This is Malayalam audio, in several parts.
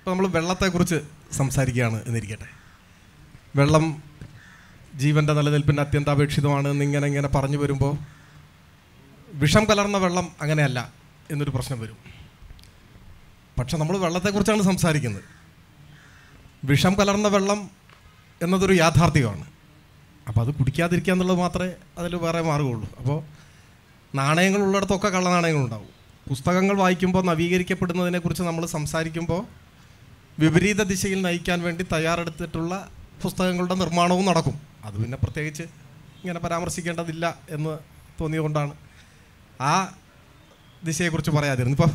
ഇപ്പോൾ നമ്മൾ വെള്ളത്തെക്കുറിച്ച് സംസാരിക്കുകയാണ് എന്നിരിക്കട്ടെ വെള്ളം ജീവൻ്റെ നിലനിൽപ്പിന് അത്യന്താപേക്ഷിതമാണ് എന്നിങ്ങനെ ഇങ്ങനെ പറഞ്ഞു വരുമ്പോൾ വിഷം കലർന്ന വെള്ളം അങ്ങനെയല്ല എന്നൊരു പ്രശ്നം വരും പക്ഷെ നമ്മൾ വെള്ളത്തെക്കുറിച്ചാണ് സംസാരിക്കുന്നത് വിഷം കലർന്ന വെള്ളം എന്നതൊരു യാഥാർത്ഥ്യമാണ് അപ്പോൾ അത് കുടിക്കാതിരിക്കുക എന്നുള്ളത് മാത്രമേ അതിൽ വേറെ മാർഗമുള്ളൂ അപ്പോൾ നാണയങ്ങൾ ഉള്ളിടത്തൊക്കെ കള്ളനാണയങ്ങളുണ്ടാവും പുസ്തകങ്ങൾ വായിക്കുമ്പോൾ നവീകരിക്കപ്പെടുന്നതിനെക്കുറിച്ച് നമ്മൾ സംസാരിക്കുമ്പോൾ വിപരീത ദിശയിൽ നയിക്കാൻ വേണ്ടി തയ്യാറെടുത്തിട്ടുള്ള പുസ്തകങ്ങളുടെ നിർമ്മാണവും നടക്കും അത് പിന്നെ പ്രത്യേകിച്ച് ഇങ്ങനെ പരാമർശിക്കേണ്ടതില്ല എന്ന് തോന്നിയതുകൊണ്ടാണ് ആ ദിശയെക്കുറിച്ച് പറയാതിരുന്നു ഇപ്പോൾ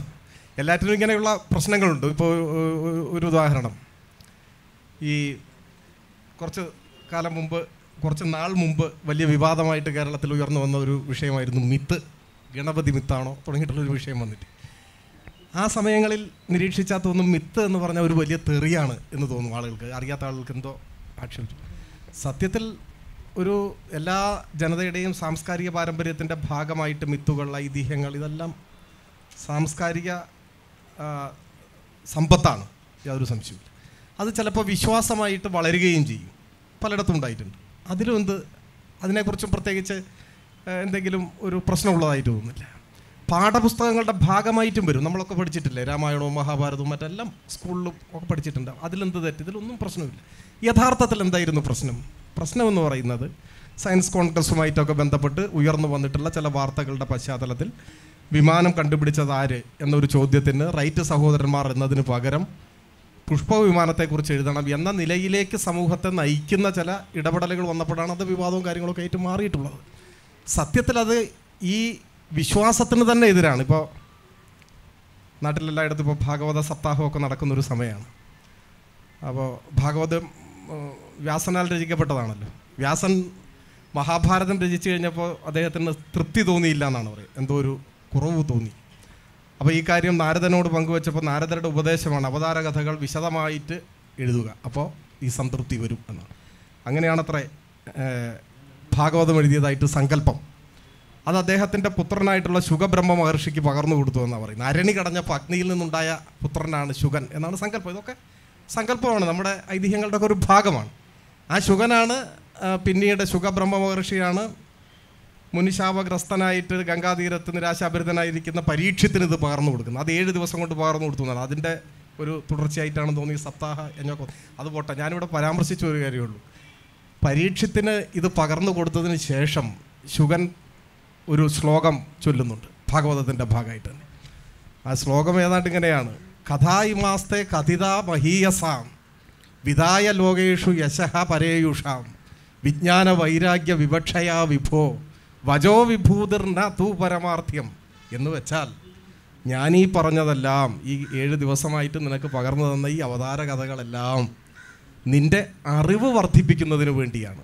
എല്ലാറ്റിനും ഇങ്ങനെയുള്ള പ്രശ്നങ്ങളുണ്ട് ഇപ്പോൾ ഒരു ഉദാഹരണം ഈ കുറച്ച് കാലം മുമ്പ് കുറച്ച് നാൾ മുമ്പ് വലിയ വിവാദമായിട്ട് കേരളത്തിൽ ഉയർന്നു വന്ന ഒരു വിഷയമായിരുന്നു മിത്ത് ഗണപതി മിത്താണോ തുടങ്ങിയിട്ടുള്ളൊരു വിഷയം വന്നിട്ട് ആ സമയങ്ങളിൽ നിരീക്ഷിച്ചാൽ തോന്നും മിത്ത് എന്ന് പറഞ്ഞ ഒരു വലിയ തെറിയാണ് എന്ന് തോന്നും ആളുകൾക്ക് അറിയാത്ത ആളുകൾക്ക് എന്തോ ആക്ഷേപിച്ചു സത്യത്തിൽ ഒരു എല്ലാ ജനതയുടെയും സാംസ്കാരിക പാരമ്പര്യത്തിൻ്റെ ഭാഗമായിട്ട് മിത്തുകൾ ഐതിഹ്യങ്ങൾ ഇതെല്ലാം സാംസ്കാരിക സമ്പത്താണ് യാതൊരു സംശയമില്ല അത് ചിലപ്പോൾ വിശ്വാസമായിട്ട് വളരുകയും ചെയ്യും പലയിടത്തും ഉണ്ടായിട്ടുണ്ട് അതിലും എന്ത് അതിനെക്കുറിച്ചും പ്രത്യേകിച്ച് എന്തെങ്കിലും ഒരു പ്രശ്നമുള്ളതായിട്ട് തോന്നുന്നില്ല പാഠപുസ്തകങ്ങളുടെ ഭാഗമായിട്ടും വരും നമ്മളൊക്കെ പഠിച്ചിട്ടില്ലേ രാമായണവും മഹാഭാരതവും മറ്റെല്ലാം സ്കൂളിലും ഒക്കെ പഠിച്ചിട്ടുണ്ട് അതിലെന്ത് തെറ്റ് ഇതിലൊന്നും പ്രശ്നമില്ല യഥാർത്ഥത്തിൽ എന്തായിരുന്നു പ്രശ്നം പ്രശ്നമെന്ന് പറയുന്നത് സയൻസ് കോൺഗ്രസുമായിട്ടൊക്കെ ബന്ധപ്പെട്ട് ഉയർന്നു വന്നിട്ടുള്ള ചില വാർത്തകളുടെ പശ്ചാത്തലത്തിൽ വിമാനം കണ്ടുപിടിച്ചത് ആര് എന്നൊരു ചോദ്യത്തിന് റൈറ്റ് സഹോദരന്മാർ എന്നതിന് പകരം പുഷ്പവിമാനത്തെക്കുറിച്ച് എഴുതണം എന്ന നിലയിലേക്ക് സമൂഹത്തെ നയിക്കുന്ന ചില ഇടപെടലുകൾ വന്നപ്പോഴാണ് അത് വിവാദവും കാര്യങ്ങളൊക്കെ ആയിട്ട് മാറിയിട്ടുള്ളത് സത്യത്തിൽ അത് ഈ വിശ്വാസത്തിന് തന്നെ എതിരാണ് ഇപ്പോൾ നാട്ടിലെല്ലായിടത്തും ഇപ്പോൾ ഭാഗവത സപ്താഹമൊക്കെ നടക്കുന്നൊരു സമയമാണ് അപ്പോൾ ഭാഗവതം വ്യാസനാൽ രചിക്കപ്പെട്ടതാണല്ലോ വ്യാസൻ മഹാഭാരതം രചിച്ചു കഴിഞ്ഞപ്പോൾ അദ്ദേഹത്തിന് തൃപ്തി തോന്നിയില്ല എന്നാണ് പറയുക എന്തോ ഒരു കുറവ് തോന്നി അപ്പോൾ ഈ കാര്യം നാരദനോട് പങ്കുവച്ചപ്പോൾ നാരദരുടെ ഉപദേശമാണ് അവതാര കഥകൾ വിശദമായിട്ട് എഴുതുക അപ്പോൾ ഈ സംതൃപ്തി വരും എന്നാണ് അങ്ങനെയാണത്രേ ഭാഗവതം എഴുതിയതായിട്ട് സങ്കല്പം അത് അദ്ദേഹത്തിൻ്റെ പുത്രനായിട്ടുള്ള ശുഖബ്രഹ്മ മഹർഷിക്ക് പകർന്നു കൊടുത്തു എന്നാണ് പറയുന്നത് അരണി കടഞ്ഞപ്പോൾ അഗ്നിയിൽ നിന്നുണ്ടായ പുത്രനാണ് ശുഗൻ എന്നാണ് സങ്കല്പം ഇതൊക്കെ സങ്കല്പമാണ് നമ്മുടെ ഐതിഹ്യങ്ങളുടെ ഒക്കെ ഒരു ഭാഗമാണ് ആ ശുഗനാണ് പിന്നീട് ശുഖബ്രഹ്മ മഹർഷിയാണ് മുനിശാപഗ്രസ്തനായിട്ട് ഗംഗാതീരത്ത് നിരാശാഭരിതനായിരിക്കുന്ന പരീക്ഷത്തിന് ഇത് പകർന്നു കൊടുക്കുന്നത് അത് ഏഴ് ദിവസം കൊണ്ട് പകർന്നു കൊടുത്തു അതിൻ്റെ ഒരു തുടർച്ചയായിട്ടാണ് തോന്നിയ സപ്താഹ എന്നൊക്കെ അത് പോട്ടെ ഞാനിവിടെ പരാമർശിച്ച ഒരു കാര്യമുള്ളൂ പരീക്ഷത്തിന് ഇത് പകർന്നു കൊടുത്തതിന് ശേഷം ശുഗൻ ഒരു ശ്ലോകം ചൊല്ലുന്നുണ്ട് ഭാഗവതത്തിൻ്റെ ഭാഗമായിട്ട് തന്നെ ആ ശ്ലോകം ഏതാണ്ട് ഇങ്ങനെയാണ് കഥായിമാസ്തേ കഥിതാ മഹീയസാം വിതായ ലോകേഷു യശഹ പരേയുഷാം വിജ്ഞാന വൈരാഗ്യ വിവക്ഷയാ വിഭോ വജോ വിഭൂതിർണ തൂ പരമാർത്ഥ്യം എന്ന് വെച്ചാൽ ഞാനീ പറഞ്ഞതെല്ലാം ഈ ഏഴ് ദിവസമായിട്ട് നിനക്ക് പകർന്നു തന്ന ഈ അവതാര കഥകളെല്ലാം നിൻ്റെ അറിവ് വർദ്ധിപ്പിക്കുന്നതിന് വേണ്ടിയാണ്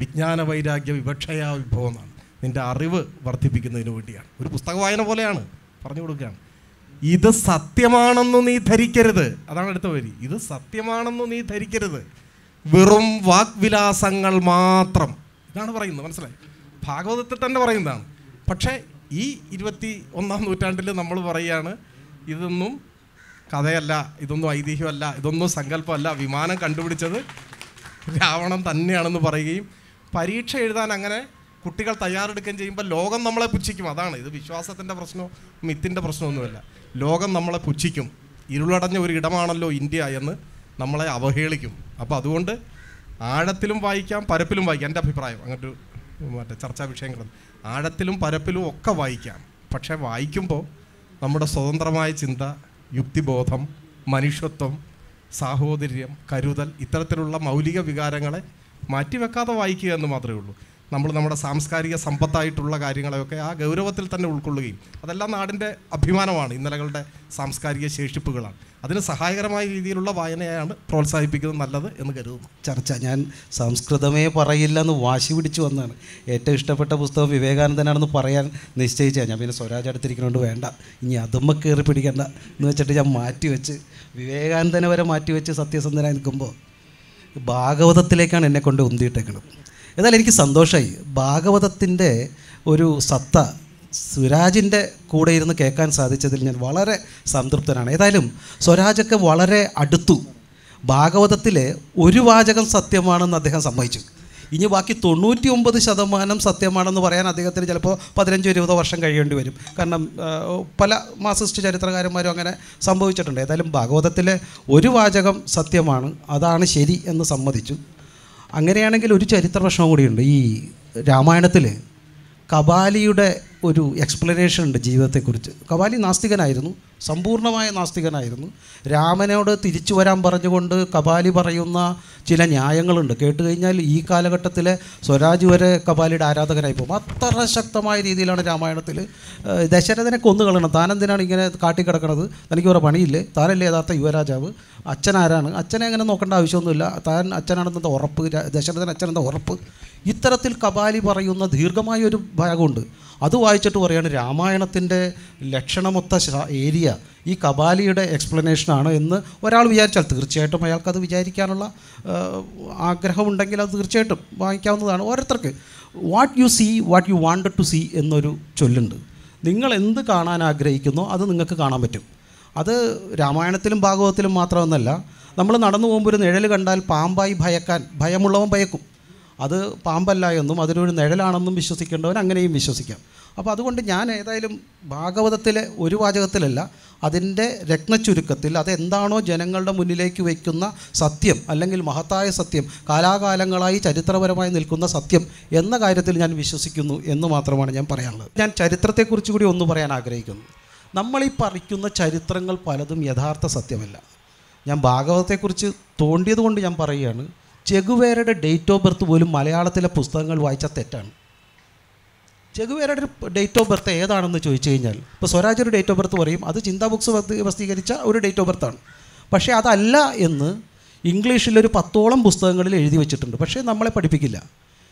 വിജ്ഞാന വൈരാഗ്യ വിവക്ഷയാ വിഭവം എന്നാണ് നിൻ്റെ അറിവ് വർദ്ധിപ്പിക്കുന്നതിന് വേണ്ടിയാണ് ഒരു പുസ്തക വായന പോലെയാണ് പറഞ്ഞു കൊടുക്കുകയാണ് ഇത് സത്യമാണെന്ന് നീ ധരിക്കരുത് അതാണ് അടുത്ത വരി ഇത് സത്യമാണെന്ന് നീ ധരിക്കരുത് വെറും വാക്വിലാസങ്ങൾ മാത്രം ഇതാണ് പറയുന്നത് മനസ്സിലായി ഭാഗവതത്തിൽ തന്നെ പറയുന്നതാണ് പക്ഷേ ഈ ഇരുപത്തി ഒന്നാം നൂറ്റാണ്ടിൽ നമ്മൾ പറയുകയാണ് ഇതൊന്നും കഥയല്ല ഇതൊന്നും ഐതിഹ്യമല്ല ഇതൊന്നും സങ്കല്പമല്ല വിമാനം കണ്ടുപിടിച്ചത് രാവണൻ തന്നെയാണെന്ന് പറയുകയും പരീക്ഷ എഴുതാൻ അങ്ങനെ കുട്ടികൾ തയ്യാറെടുക്കുകയും ചെയ്യുമ്പോൾ ലോകം നമ്മളെ പുച്ഛിക്കും അതാണ് ഇത് വിശ്വാസത്തിൻ്റെ പ്രശ്നമോ മിത്തിൻ്റെ പ്രശ്നമൊന്നുമല്ല ലോകം നമ്മളെ പുച്ഛിക്കും ഇരുളടഞ്ഞ ഒരു ഇടമാണല്ലോ ഇന്ത്യ എന്ന് നമ്മളെ അവഹേളിക്കും അപ്പോൾ അതുകൊണ്ട് ആഴത്തിലും വായിക്കാം പരപ്പിലും വായിക്കാം എൻ്റെ അഭിപ്രായം അങ്ങോട്ട് മറ്റേ ചർച്ചാ വിഷയങ്ങളും ആഴത്തിലും പരപ്പിലും ഒക്കെ വായിക്കാം പക്ഷേ വായിക്കുമ്പോൾ നമ്മുടെ സ്വതന്ത്രമായ ചിന്ത യുക്തിബോധം മനുഷ്യത്വം സാഹോദര്യം കരുതൽ ഇത്തരത്തിലുള്ള മൗലിക വികാരങ്ങളെ മാറ്റിവെക്കാതെ വായിക്കുക എന്ന് മാത്രമേ ഉള്ളൂ നമ്മൾ നമ്മുടെ സാംസ്കാരിക സമ്പത്തായിട്ടുള്ള കാര്യങ്ങളെയൊക്കെ ആ ഗൗരവത്തിൽ തന്നെ ഉൾക്കൊള്ളുകയും അതെല്ലാം നാടിൻ്റെ അഭിമാനമാണ് ഇന്നലകളുടെ സാംസ്കാരിക ശേഷിപ്പുകളാണ് അതിന് സഹായകരമായ രീതിയിലുള്ള വായനയാണ് പ്രോത്സാഹിപ്പിക്കുന്നത് നല്ലത് എന്ന് കരുതുന്നു ചർച്ച ഞാൻ സംസ്കൃതമേ പറയില്ല എന്ന് വാശി പിടിച്ചു വന്നാണ് ഏറ്റവും ഇഷ്ടപ്പെട്ട പുസ്തകം വിവേകാനന്ദനാണെന്ന് പറയാൻ നിശ്ചയിച്ചാൽ ഞാൻ പിന്നെ സ്വരാജ് അടുത്തിരിക്കുന്നതുകൊണ്ട് വേണ്ട ഇനി അതുമ്മ കയറി പിടിക്കണ്ട എന്ന് വെച്ചിട്ട് ഞാൻ മാറ്റി വെച്ച് വിവേകാനന്ദനെ വരെ മാറ്റി വെച്ച് സത്യസന്ധനായി നിൽക്കുമ്പോൾ ഭാഗവതത്തിലേക്കാണ് എന്നെ കൊണ്ട് ഉന്തിയിട്ടേക്കുന്നത് എന്നാൽ എനിക്ക് സന്തോഷമായി ഭാഗവതത്തിൻ്റെ ഒരു സത്ത സ്വരാജിൻ്റെ കൂടെ ഇരുന്ന് കേൾക്കാൻ സാധിച്ചതിൽ ഞാൻ വളരെ സംതൃപ്തനാണ് ഏതായാലും സ്വരാജൊക്കെ വളരെ അടുത്തു ഭാഗവതത്തിലെ ഒരു വാചകം സത്യമാണെന്ന് അദ്ദേഹം സമ്മതിച്ചു ഇനി ബാക്കി തൊണ്ണൂറ്റി ഒമ്പത് ശതമാനം സത്യമാണെന്ന് പറയാൻ അദ്ദേഹത്തിന് ചിലപ്പോൾ പതിനഞ്ചോ ഇരുപതോ വർഷം കഴിയേണ്ടി വരും കാരണം പല മാസിസ്റ്റ് ചരിത്രകാരന്മാരും അങ്ങനെ സംഭവിച്ചിട്ടുണ്ട് ഏതായാലും ഭാഗവതത്തിലെ ഒരു വാചകം സത്യമാണ് അതാണ് ശരി എന്ന് സമ്മതിച്ചു അങ്ങനെയാണെങ്കിൽ ഒരു ചരിത്ര പ്രശ്നം കൂടിയുണ്ട് ഈ രാമായണത്തിൽ കപാലിയുടെ ഒരു എക്സ്പ്ലനേഷൻ ഉണ്ട് ജീവിതത്തെക്കുറിച്ച് കപാലി നാസ്തികനായിരുന്നു സമ്പൂർണ്ണമായ നാസ്തികനായിരുന്നു രാമനോട് തിരിച്ചു വരാൻ പറഞ്ഞുകൊണ്ട് കപാലി പറയുന്ന ചില ന്യായങ്ങളുണ്ട് കേട്ട് കഴിഞ്ഞാൽ ഈ കാലഘട്ടത്തിലെ സ്വരാജ് വരെ കപാലിയുടെ ആരാധകനായി പോകും അത്ര ശക്തമായ രീതിയിലാണ് രാമായണത്തിൽ ദശരഥനെ കൊന്നുകളണം താനെന്തിനാണ് ഇങ്ങനെ കാട്ടിക്കിടക്കണത് തനിക്ക് വേറെ പണിയില്ലേ താനല്ലേ യഥാർത്ഥ യുവരാജാവ് അച്ഛൻ ആരാണ് അച്ഛനെ അങ്ങനെ നോക്കേണ്ട ആവശ്യമൊന്നുമില്ല താൻ അച്ഛനാണെന്നത് ഉറപ്പ് ദശരഥൻ അച്ഛനെന്ന ഉറപ്പ് ഇത്തരത്തിൽ കപാലി പറയുന്ന ദീർഘമായ ഒരു ഭാഗമുണ്ട് അത് വായിച്ചിട്ട് പറയുകയാണ് രാമായണത്തിൻ്റെ ലക്ഷണമൊത്ത ഏരിയ ഈ കബാലിയുടെ എക്സ്പ്ലനേഷനാണ് എന്ന് ഒരാൾ വിചാരിച്ചാൽ തീർച്ചയായിട്ടും അയാൾക്ക് അത് വിചാരിക്കാനുള്ള ആഗ്രഹമുണ്ടെങ്കിൽ അത് തീർച്ചയായിട്ടും വാങ്ങിക്കാവുന്നതാണ് ഓരോരുത്തർക്ക് what you see what you want to see എന്നൊരു ചൊല്ലുണ്ട് നിങ്ങൾ എന്ത് കാണാൻ ആഗ്രഹിക്കുന്നോ അത് നിങ്ങൾക്ക് കാണാൻ പറ്റും അത് രാമായണത്തിലും ഭാഗവതത്തിലും മാത്രമെന്നല്ല നമ്മൾ നടന്നു പോകുമ്പോൾ ഒരു നിഴൽ കണ്ടാൽ പാമ്പായി ഭയക്കാൻ ഭയമുള്ളവൻ ഭയക്കും അത് പാമ്പല്ല എന്നും അതിനൊരു നിഴലാണെന്നും വിശ്വസിക്കേണ്ടവൻ അങ്ങനെയും വിശ്വസിക്കാം അപ്പോൾ അതുകൊണ്ട് ഞാൻ ഏതായാലും ഭാഗവതത്തിലെ ഒരു വാചകത്തിലല്ല അതിൻ്റെ രത്നച്ചുരുക്കത്തിൽ അതെന്താണോ ജനങ്ങളുടെ മുന്നിലേക്ക് വയ്ക്കുന്ന സത്യം അല്ലെങ്കിൽ മഹത്തായ സത്യം കാലാകാലങ്ങളായി ചരിത്രപരമായി നിൽക്കുന്ന സത്യം എന്ന കാര്യത്തിൽ ഞാൻ വിശ്വസിക്കുന്നു എന്ന് മാത്രമാണ് ഞാൻ പറയാനുള്ളത് ഞാൻ ചരിത്രത്തെക്കുറിച്ച് കൂടി ഒന്ന് പറയാൻ ആഗ്രഹിക്കുന്നു നമ്മളീ പറിക്കുന്ന ചരിത്രങ്ങൾ പലതും യഥാർത്ഥ സത്യമല്ല ഞാൻ ഭാഗവതത്തെക്കുറിച്ച് തോണ്ടിയതുകൊണ്ട് ഞാൻ പറയുകയാണ് ചെഗുവേരയുടെ ഡേറ്റ് ഓഫ് ബർത്ത് പോലും മലയാളത്തിലെ പുസ്തകങ്ങൾ വായിച്ച തെറ്റാണ് ചെഗുവേരയുടെ ഒരു ഡേറ്റ് ഓഫ് ബർത്ത് ഏതാണെന്ന് ചോദിച്ചു കഴിഞ്ഞാൽ ഇപ്പോൾ സ്വരാജ് ഒരു ഡേറ്റ് ഓഫ് ബർത്ത് പറയും അത് ചിന്താ ബുക്സ് പ്രസിദ്ധീകരിച്ച ഒരു ഡേറ്റ് ഓഫ് ബർത്താണ് പക്ഷേ അതല്ല എന്ന് ഇംഗ്ലീഷിലൊരു പത്തോളം പുസ്തകങ്ങളിൽ എഴുതി വെച്ചിട്ടുണ്ട് പക്ഷേ നമ്മളെ പഠിപ്പിക്കില്ല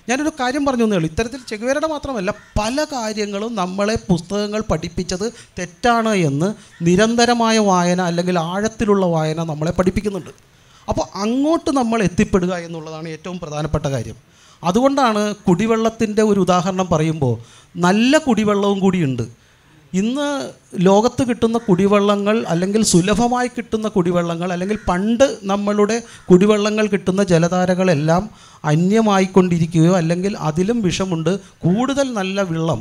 ഞാനൊരു കാര്യം പറഞ്ഞു തന്നേ ഉള്ളൂ ഇത്തരത്തിൽ ചെഗുവേരയുടെ മാത്രമല്ല പല കാര്യങ്ങളും നമ്മളെ പുസ്തകങ്ങൾ പഠിപ്പിച്ചത് തെറ്റാണ് എന്ന് നിരന്തരമായ വായന അല്ലെങ്കിൽ ആഴത്തിലുള്ള വായന നമ്മളെ പഠിപ്പിക്കുന്നുണ്ട് അപ്പോൾ അങ്ങോട്ട് നമ്മൾ എത്തിപ്പെടുക എന്നുള്ളതാണ് ഏറ്റവും പ്രധാനപ്പെട്ട കാര്യം അതുകൊണ്ടാണ് കുടിവെള്ളത്തിൻ്റെ ഒരു ഉദാഹരണം പറയുമ്പോൾ നല്ല കുടിവെള്ളവും കൂടിയുണ്ട് ഇന്ന് ലോകത്ത് കിട്ടുന്ന കുടിവെള്ളങ്ങൾ അല്ലെങ്കിൽ സുലഭമായി കിട്ടുന്ന കുടിവെള്ളങ്ങൾ അല്ലെങ്കിൽ പണ്ട് നമ്മളുടെ കുടിവെള്ളങ്ങൾ കിട്ടുന്ന ജലധാരകളെല്ലാം അന്യമായിക്കൊണ്ടിരിക്കുകയോ അല്ലെങ്കിൽ അതിലും വിഷമുണ്ട് കൂടുതൽ നല്ല വെള്ളം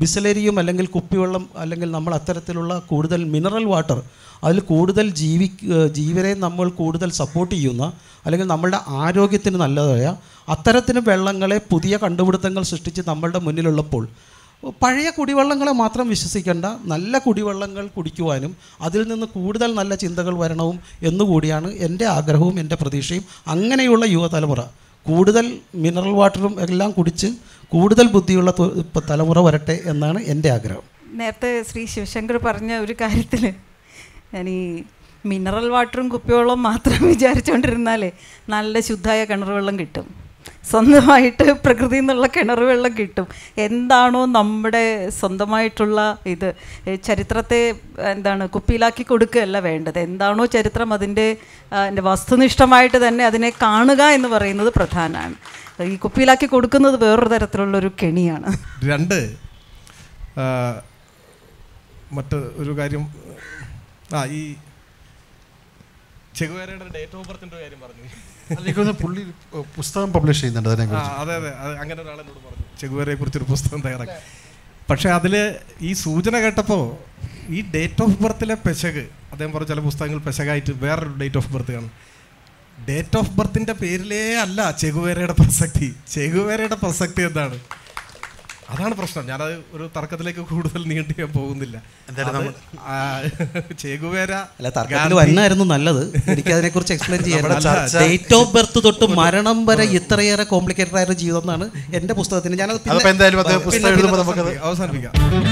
ബിസലരിയും അല്ലെങ്കിൽ കുപ്പിവെള്ളം അല്ലെങ്കിൽ നമ്മൾ അത്തരത്തിലുള്ള കൂടുതൽ മിനറൽ വാട്ടർ അതിൽ കൂടുതൽ ജീവി ജീവനെ നമ്മൾ കൂടുതൽ സപ്പോർട്ട് ചെയ്യുന്ന അല്ലെങ്കിൽ നമ്മളുടെ ആരോഗ്യത്തിന് നല്ലതായ അത്തരത്തിന് വെള്ളങ്ങളെ പുതിയ കണ്ടുപിടുത്തങ്ങൾ സൃഷ്ടിച്ച് നമ്മളുടെ മുന്നിലുള്ളപ്പോൾ പഴയ കുടിവെള്ളങ്ങളെ മാത്രം വിശ്വസിക്കേണ്ട നല്ല കുടിവെള്ളങ്ങൾ കുടിക്കുവാനും അതിൽ നിന്ന് കൂടുതൽ നല്ല ചിന്തകൾ വരണവും എന്നുകൂടിയാണ് എൻ്റെ ആഗ്രഹവും എൻ്റെ പ്രതീക്ഷയും അങ്ങനെയുള്ള യുവതലമുറ കൂടുതൽ മിനറൽ വാട്ടറും എല്ലാം കുടിച്ച് കൂടുതൽ ബുദ്ധിയുള്ള തലമുറ വരട്ടെ എന്നാണ് എൻ്റെ ആഗ്രഹം നേരത്തെ ശ്രീ ശിവശങ്കർ പറഞ്ഞ ഒരു കാര്യത്തിൽ ഞാൻ ഈ മിനറൽ വാട്ടറും കുപ്പിവെള്ളം മാത്രം വിചാരിച്ചുകൊണ്ടിരുന്നാലേ നല്ല ശുദ്ധമായ കിണർ വെള്ളം കിട്ടും സ്വന്തമായിട്ട് പ്രകൃതിയിൽ നിന്നുള്ള കിണർ വെള്ളം കിട്ടും എന്താണോ നമ്മുടെ സ്വന്തമായിട്ടുള്ള ഇത് ചരിത്രത്തെ എന്താണ് കുപ്പിയിലാക്കി കൊടുക്കുകയല്ല വേണ്ടത് എന്താണോ ചരിത്രം അതിൻ്റെ വസ്തുനിഷ്ഠമായിട്ട് തന്നെ അതിനെ കാണുക എന്ന് പറയുന്നത് പ്രധാനമാണ് ഈ കുപ്പിയിലാക്കി കൊടുക്കുന്നത് വേറൊരു തരത്തിലുള്ള ഒരു കെണിയാണ് രണ്ട് മറ്റ് ഒരു കാര്യം ആ ഈ ചെഗുവേരയുടെ ഡേറ്റ് ഓഫ് ബർത്തിന്റെ ഒരു കാര്യം പറഞ്ഞു പുള്ളി പുസ്തകം പബ്ലിഷ് ചെയ്യുന്നുണ്ട് അതിനെ അതെ അതെ അങ്ങനെ ഒരാൾ എന്നോട് പറഞ്ഞു ചെകുവേരയെ കുറിച്ചൊരു പുസ്തകം തയ്യാറാക്കി പക്ഷേ അതിൽ ഈ സൂചന കേട്ടപ്പോൾ ഈ ഡേറ്റ് ഓഫ് ബർത്തിലെ പെശക് അദ്ദേഹം പറഞ്ഞു ചില പുസ്തകങ്ങൾ പെശകായിട്ട് വേറൊരു ഡേറ്റ് ഓഫ് ബർത്ത് കാണും ഡേറ്റ് ഓഫ് ബർത്തിൻ്റെ പേരിലേ അല്ല ചെഗുവേരയുടെ പ്രസക്തി ചെഗുവേരയുടെ പ്രസക്തി എന്താണ് അതാണ് പ്രശ്നം ഞാനത് ഒരു തർക്കത്തിലേക്ക് കൂടുതൽ നീണ്ടു ഞാൻ പോകുന്നില്ല ചേകുവേര അല്ല തർക്കത്തിൽ വന്നായിരുന്നു നല്ലത് എനിക്ക് അതിനെ കുറിച്ച് എക്സ്പ്ലെയിൻ ചെയ്യാൻ ഡേറ്റ് ഓഫ് ബർത്ത് തൊട്ട് മരണം വരെ ഇത്രയേറെ കോംപ്ലിക്കേറ്റഡ് ആയ ജീവിതം എന്നാണ് എന്റെ പുസ്തകത്തിന് ഞാനത് അവസാനിപ്പിക്കാം